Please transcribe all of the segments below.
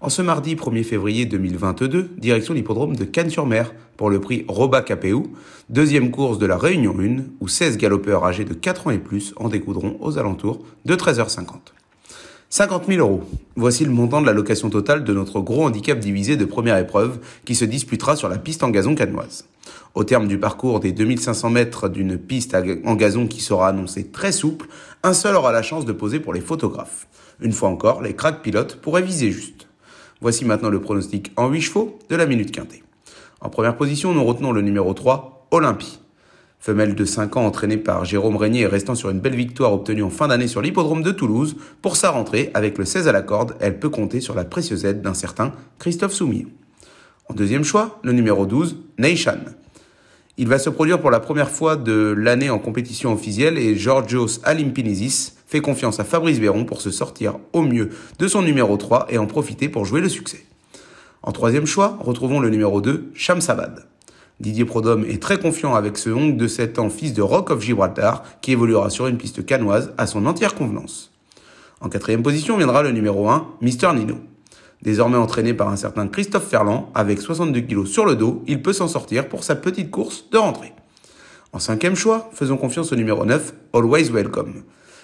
En ce mardi 1er février 2022, direction l'hippodrome de Cannes-sur-Mer pour le prix Roba Capéou, deuxième course de la Réunion 1 où 16 galopeurs âgés de 4 ans et plus en découdront aux alentours de 13h50. 50 000 euros. Voici le montant de la location totale de notre gros handicap divisé de première épreuve qui se disputera sur la piste en gazon cannoise. Au terme du parcours des 2500 mètres d'une piste en gazon qui sera annoncée très souple, un seul aura la chance de poser pour les photographes. Une fois encore, les cracks pilotes pourraient viser juste. Voici maintenant le pronostic en 8 chevaux de la minute quintée. En première position, nous retenons le numéro 3, Olympie. Femelle de 5 ans entraînée par Jérôme Régnier et restant sur une belle victoire obtenue en fin d'année sur l'hippodrome de Toulouse, pour sa rentrée avec le 16 à la corde, elle peut compter sur la précieuse aide d'un certain Christophe Soumier. En deuxième choix, le numéro 12, Neishan. Il va se produire pour la première fois de l'année en compétition officielle et Georgios Alimpinisis Fais confiance à Fabrice Véron pour se sortir au mieux de son numéro 3 et en profiter pour jouer le succès. En troisième choix, retrouvons le numéro 2, Shamsabad. Didier Prodhomme est très confiant avec ce Hong de 7 ans, fils de Rock of Gibraltar, qui évoluera sur une piste canoise à son entière convenance. En quatrième position viendra le numéro 1, Mister Nino. Désormais entraîné par un certain Christophe Ferland, avec 62 kg sur le dos, il peut s'en sortir pour sa petite course de rentrée. En cinquième choix, faisons confiance au numéro 9, Always Welcome.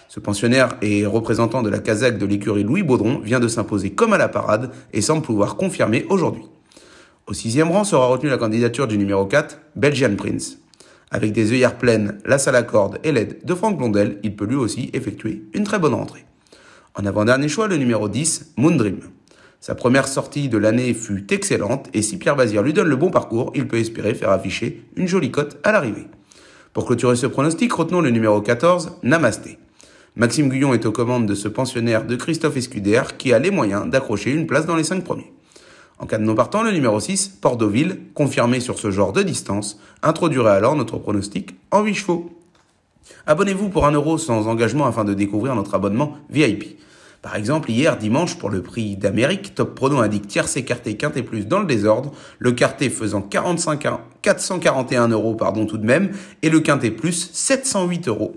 Ce pensionnaire et représentant de la Kazakh de l'écurie Louis Baudron vient de s'imposer comme à la parade et semble pouvoir confirmer aujourd'hui. Au sixième rang sera retenue la candidature du numéro 4, Belgian Prince. Avec des œillères pleines, la salle à corde et l'aide de Franck Blondel, il peut lui aussi effectuer une très bonne rentrée. En avant-dernier choix, le numéro 10, Moondream. Sa première sortie de l'année fut excellente et si Pierre Bazir lui donne le bon parcours, il peut espérer faire afficher une jolie cote à l'arrivée. Pour clôturer ce pronostic, retenons le numéro 14, Namasté. Maxime Guyon est aux commandes de ce pensionnaire de Christophe Escudère qui a les moyens d'accrocher une place dans les 5 premiers. En cas de non partant, le numéro 6, Pordoville, confirmé sur ce genre de distance, introduirait alors notre pronostic en 8 chevaux. Abonnez-vous pour 1€ sans engagement afin de découvrir notre abonnement VIP. Par exemple, hier dimanche, pour le prix d'Amérique, Top Prono indique tiers écarté et plus dans le désordre, le quartet faisant 45, 441 euros pardon, tout de même, et le quintet plus 708 euros.